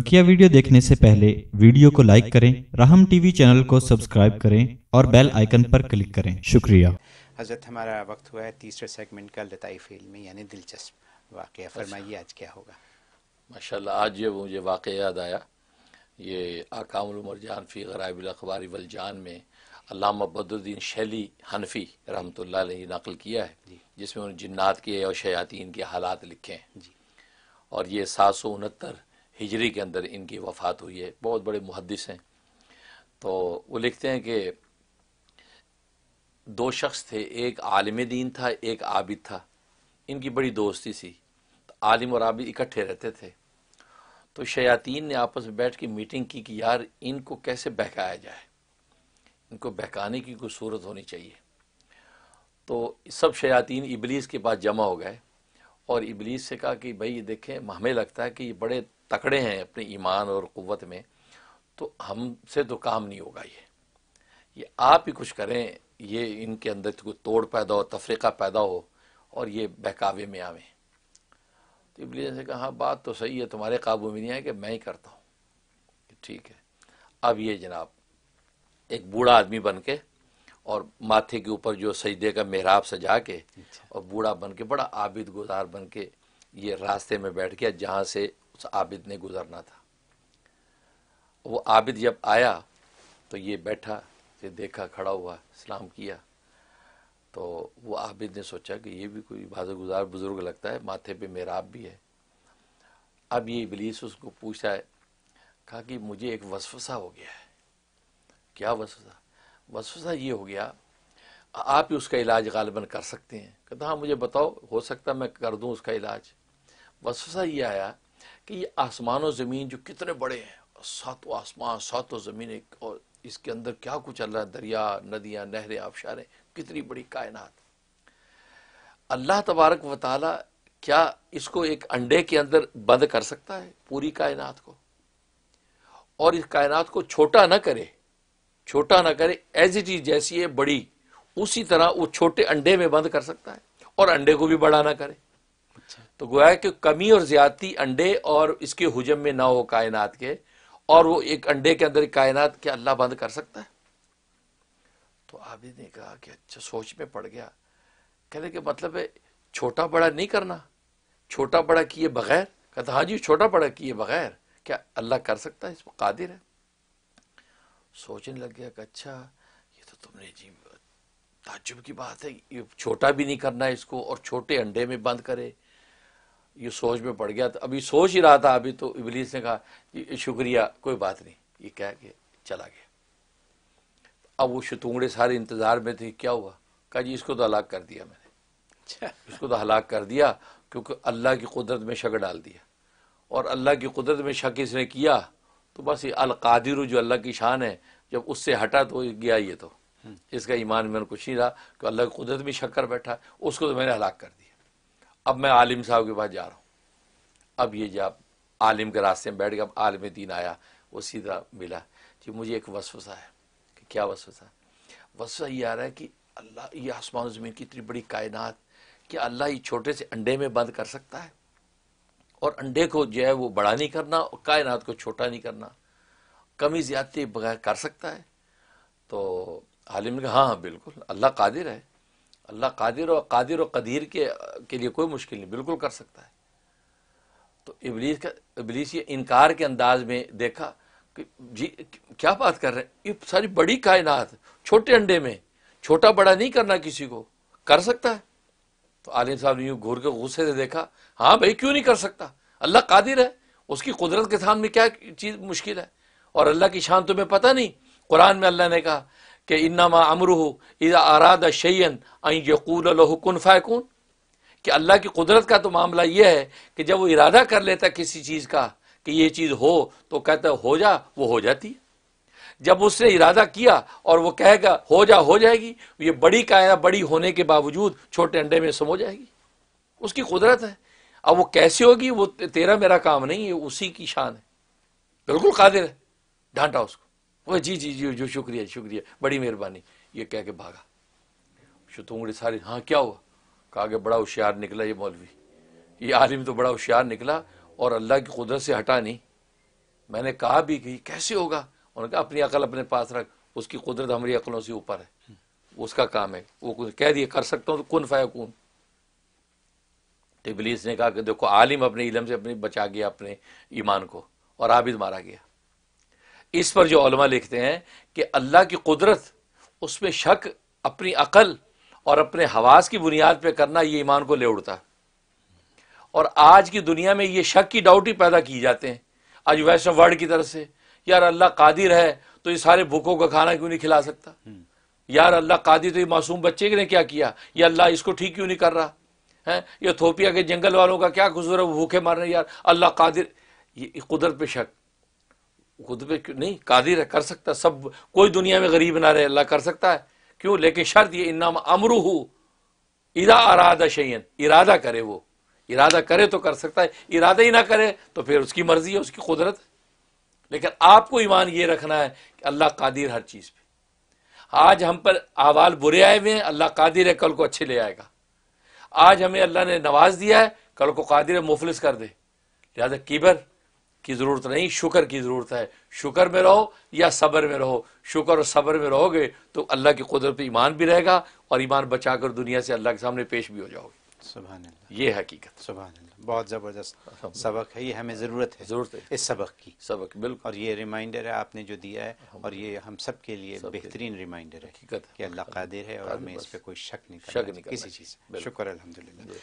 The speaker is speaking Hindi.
बकिया वीडियो देखने से पहले वीडियो को लाइक करें राहम टीवी चैनल को सब्सक्राइब करें और बेल आइकन पर क्लिक करें शुक्रिया हजरत हमारा वक्त हुआ है तीसरे सेगमेंट का लताइफ में यानी दिलचस्प वाक़ अच्छा। फरमाइए आज क्या होगा माशा आज ये मुझे वाक़ याद आया ये जान फ़ी गराबिल अखबारी वलजान में अलामा बदुद्दीन शैली हनफी रहमत ने नकल किया है जिसमें उन्होंने जिन्नात के और शयातीन के हालात लिखे हैं और ये सात सौ उनहत्तर हिजरी के अंदर इनकी वफ़ात हुई है बहुत बड़े मुहदस हैं तो वो लिखते हैं कि दो शख्स थे एक आलिम दीन था एक आबिद था इनकी बड़ी दोस्ती थी तो आलिम और आबिद इकट्ठे रहते थे तो शयातीन ने आपस में बैठ के मीटिंग की कि यार इनको कैसे बहकाया जाए इनको बहकाने की कोई सूरत होनी चाहिए तो सब शयातीन इबलीस के पास जमा हो गए और इबलीस से कहा कि भाई ये देखें हमें लगता है कि ये बड़े तकड़े हैं अपने ईमान और क़वत में तो हमसे तो काम नहीं होगा ये ये आप ही कुछ करें ये इनके अंदर कोई तोड़ पैदा हो तफरीक़ा पैदा हो और ये बहकावे में आवे तो इबली ने कहा हाँ बात तो सही है तुम्हारे काबू में नहीं है कि मैं ही करता हूँ ठीक है अब ये जनाब एक बूढ़ा आदमी बन के और माथे के ऊपर जो सजदे का मेहराब सजा के अच्छा। और बूढ़ा बन के बड़ा आबिद गुजार बन के ये रास्ते में बैठ गया जहाँ से उस आबिद ने गुजरना था वो आबिद जब आया तो ये बैठा ये देखा खड़ा हुआ सलाम किया तो वो आबिद ने सोचा कि ये भी कोई गुजार बुज़ुर्ग लगता है माथे पे मेराब भी है अब ये इबलीस उसको पूछा है कहा कि मुझे एक वसफसा हो गया है क्या वसफसा वसफसा ये हो गया आप ही उसका इलाज गालबन कर सकते हैं कहता हाँ मुझे बताओ हो सकता मैं कर दूँ उसका इलाज वसफसा ये आया कि ये आसमान और ज़मीन जो कितने बड़े हैं सातों आसमान सातों ज़मीन और इसके अंदर क्या कुछ अल्लाह दरिया नदियाँ नहरें आबशारें कितनी बड़ी कायनात अल्लाह तबारक व क्या इसको एक अंडे के अंदर बंद कर सकता है पूरी कायनात को और इस कायनात को छोटा ना करे छोटा ना करे एज इट इज जैसी है बड़ी उसी तरह वो छोटे अंडे में बंद कर सकता है और अंडे को भी बड़ा ना करे अच्छा। तो गोया कि कमी और ज्यादती अंडे और इसके हुजम में ना हो कायनात के और वो एक अंडे के अंदर कायनात के अल्लाह बंद कर सकता है तो आबिद ने कहा कि अच्छा सोच में पड़ गया कहने के मतलब है छोटा बड़ा नहीं करना छोटा बड़ा किए बगैर कहता हाँ जी छोटा बड़ा किए बगैर क्या अल्लाह कर सकता है इस पर कादिर है सोचने लग गया कि अच्छा ये तो तुमने जी ताजुब की बात है ये छोटा भी नहीं करना है इसको और छोटे अंडे में बंद करे ये सोच में पड़ गया तो अभी सोच ही रहा था अभी तो इबलीस ने कहा शुक्रिया कोई बात नहीं ये कह के चला गया अब वो शतूंगड़े सारे इंतजार में थे क्या हुआ कहा जी इसको तो हलाक कर दिया मैंने अच्छा। इसको तो हलाक कर दिया क्योंकि अल्लाह की कुदरत में शक डाल दिया और अल्लाह की कुदरत में शक इसने किया तो बस ये अलकादिर जो अल्लाह की शान है जब उससे हटा तो गया ये तो इसका ईमान मैंने कुछ नहीं रहा कि अल्लाह की कुदरत में शक्कर बैठा उसको तो मैंने हलाक कर दिया अब मैं आलिम साहब के पास जा रहा हूँ अब ये जब आलिम के रास्ते में बैठ गया अब आलिम दीन आया वो सीधा मिला कि मुझे एक वसवसा है कि क्या वसवसा वसवसा ये आ रहा है कि अल्लाह ये आसमान ज़मीन की इतनी बड़ी कायनात कि अल्लाह ये छोटे से अंडे में बंद कर सकता है और अंडे को जो है वो बड़ा नहीं करना और कायनात को छोटा नहीं करना कमी ज़्यादती बगैर कर सकता है तो आलिम ने कहा हाँ हाँ बिल्कुल अल्लाह कादिर है अल्लाह कादिर और कादिर और कदीर के के लिए कोई मुश्किल नहीं बिल्कुल कर सकता है तो इबलीस का इबलीस ये इनकार के अंदाज में देखा कि जी क्या बात कर रहे हैं ये सारी बड़ी कायनात छोटे अंडे में छोटा बड़ा नहीं करना किसी को कर सकता है तो आलिम साहब ने यूँ घूर के गुस्से से देखा हाँ भाई क्यों नहीं कर सकता अल्लाह कादिर है उसकी कुदरत के सामने क्या चीज़ मुश्किल है और अल्लाह की शान तुम्हें पता नहीं कुरान में अल्लाह ने कहा कि इन्नमा अमरूह इज़ा आराद शैन यकूल लहुकुन फ़ैकून कि अल्लाह की कुदरत का तो मामला यह है कि जब वो इरादा कर लेता किसी चीज़ का कि ये चीज़ हो तो कहता हो जा वो हो जाती है जब उसने इरादा किया और वो कहेगा हो जा हो जाएगी तो ये बड़ी काया बड़ी होने के बावजूद छोटे अंडे में समो जाएगी उसकी कुदरत है अब वो कैसे होगी वो तेरा मेरा काम नहीं है उसी की शान है बिल्कुल कादिर है डांटा उसको वो जी जी जी जो शुक्रिया शुक्रिया बड़ी मेहरबानी ये कह के भागा शतूंगड़ी सारे हाँ क्या हुआ कहा कि बड़ा होशियार निकला ये मौलवी ये आलिम तो बड़ा होशियार निकला और अल्लाह की कुदरत से हटा नहीं मैंने कहा भी कि कैसे होगा उन्होंने कहा अपनी अकल अपने पास रख उसकी कुदरत हमारी अकलों से ऊपर है उसका काम है वो कुछ कह दिए कर सकता हूँ तो कन फ़ाया कौन तो इबलीस ने कहा कि देखो आलिम अपने इलम से अपने बचा गया अपने ईमान को और आबिद मारा गया इस पर जो लिखते हैं कि अल्लाह की कुदरत उसमें शक अपनी अकल और अपने हवास की बुनियाद पर करना यह ईमान को ले उड़ता और आज की दुनिया में ये शक की डाउट ही पैदा की जाते हैं आज वैष्णव वर्ल्ड की तरफ से यार अल्लाह कादिर है तो ये सारे भूखों का खाना क्यों नहीं खिला सकता हम्म। यार अल्लाह कादिर तो ये मासूम बच्चे ने क्या किया ये अल्लाह इसको ठीक क्यों नहीं कर रहा है ये थोपिया के जंगल वालों का क्या कसूर है भूखे मारने यार अल्लाह कादिर ये कुदरत पे शक खुद पे नहीं कादिर है कर सकता सब कोई दुनिया में गरीब ना रहे अल्लाह कर सकता है क्यों लेकिन शर्त ये इन्ना अमरू हो इरा अरादा शयन इरादा करे वो इरादा करे तो कर सकता है इरादा ही ना करे तो फिर उसकी मर्जी है उसकी कुदरत लेकिन आपको ईमान ये रखना है कि अल्लाह कादिर हर चीज़ पे आज हम पर आवाल बुरे आए हुए हैं अल्लाह कादिर है कल को अच्छे ले आएगा आज हमें अल्लाह ने नवाज दिया है कल को कादिर मुफलिस कर दे लिहाजा कीबर की ज़रूरत नहीं शुक्र की ज़रूरत है शुक्र में रहो या सब्र में रहो शुक्र और सब्र में रहोगे तो अल्लाह की कुदरत पर ईमान भी रहेगा और ईमान बचा कर दुनिया से अल्लाह के सामने पेश भी हो जाओगे ये हकीकत बहुत ज़बरदस्त सबक है ये हमें ज़रूरत है ज़रूरत है इस सबक की सबक बिल्कुल और ये रिमाइंडर है आपने जो दिया है और ये हम सब के लिए बेहतरीन रिमाइंडर है कि अल्लाह कादिर है और हमें इस पर कोई शक नहीं शक नहीं किसी चीज़ शुक्र अलहमदिल्ला